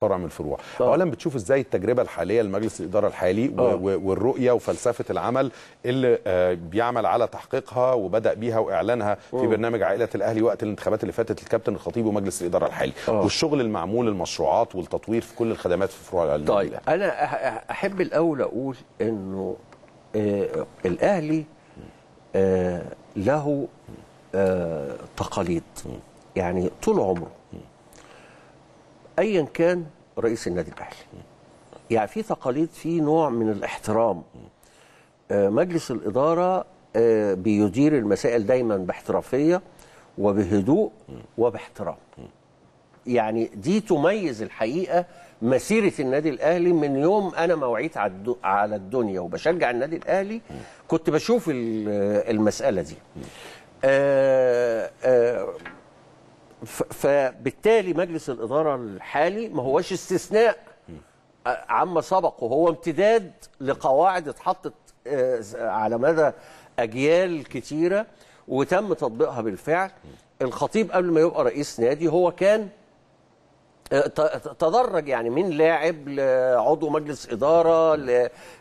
فرع من الفروع آه. اولا بتشوف ازاي التجربه الحاليه لمجلس الاداره الحالي أوه. والرؤيه وفلسفه العمل اللي آه، بيعمل على تحقيقها وبدا بيها واعلانها أوه. في آه. برنامج عائله الاهلي وقت الانتخابات اللي فاتت الكابتن الخطيب ومجلس الاداره الحالي أوه. والشغل المعمول المشروعات والتطوير في كل الخدمات في فروع العلم طيب انا احب الاول اقول انه آه الاهلي آه له آه تقاليد يعني طول عمره ايا كان رئيس النادي الاهلي يعني في تقاليد في نوع من الاحترام آه، مجلس الاداره آه، بيدير المسائل دايما باحترافيه وبهدوء وباحترام يعني دي تميز الحقيقه مسيره النادي الاهلي من يوم انا ما وعيت على الدنيا وبشجع النادي الاهلي كنت بشوف المساله دي آه، فبالتالي مجلس الاداره الحالي ما هوش استثناء عما سبق وهو امتداد لقواعد اتحطت آه، على مدى اجيال كثيره وتم تطبيقها بالفعل الخطيب قبل ما يبقى رئيس نادي هو كان آه، تدرج يعني من لاعب لعضو مجلس اداره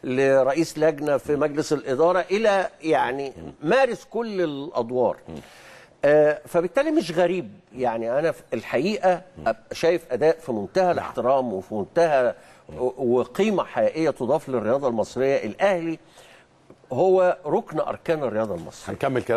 لرئيس لجنه في مجلس الاداره الى يعني مارس كل الادوار آه، فبالتالي مش غريب يعني انا الحقيقه شايف اداء في منتهى نعم. الاحترام وفي منتهى وقيمه حقيقيه تضاف للرياضه المصريه الاهلي هو ركن اركان الرياضه المصريه هنكمل كلام